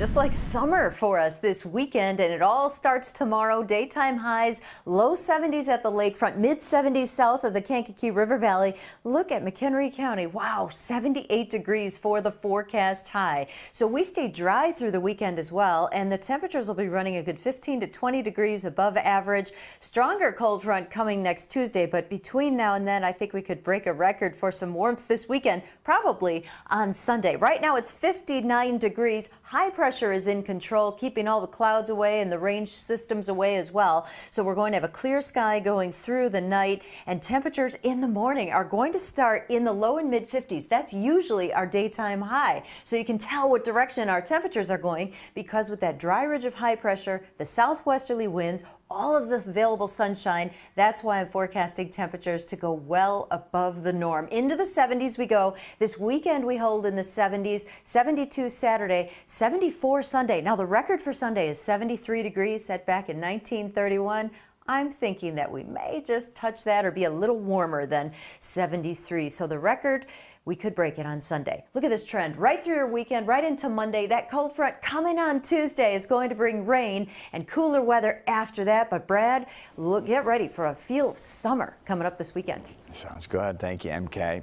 Just like summer for us this weekend, and it all starts tomorrow. Daytime highs, low 70s at the lakefront, mid 70s south of the Kankakee River Valley. Look at McHenry County. Wow, 78 degrees for the forecast high. So we stay dry through the weekend as well, and the temperatures will be running a good 15 to 20 degrees above average. Stronger cold front coming next Tuesday, but between now and then, I think we could break a record for some warmth this weekend, probably on Sunday. Right now, it's 59 degrees, high pressure pressure is in control, keeping all the clouds away and the range systems away as well. So we're going to have a clear sky going through the night, and temperatures in the morning are going to start in the low and mid 50s. That's usually our daytime high. So you can tell what direction our temperatures are going because with that dry ridge of high pressure, the southwesterly winds all of the available sunshine. That's why I'm forecasting temperatures to go well above the norm. Into the 70s we go. This weekend we hold in the 70s, 72 Saturday, 74 Sunday. Now the record for Sunday is 73 degrees set back in 1931. I'm thinking that we may just touch that or be a little warmer than 73. So the record we could break it on Sunday. Look at this trend right through your weekend, right into Monday. That cold front coming on Tuesday is going to bring rain and cooler weather after that. But Brad, look, get ready for a feel of summer coming up this weekend. Sounds good. Thank you, MK.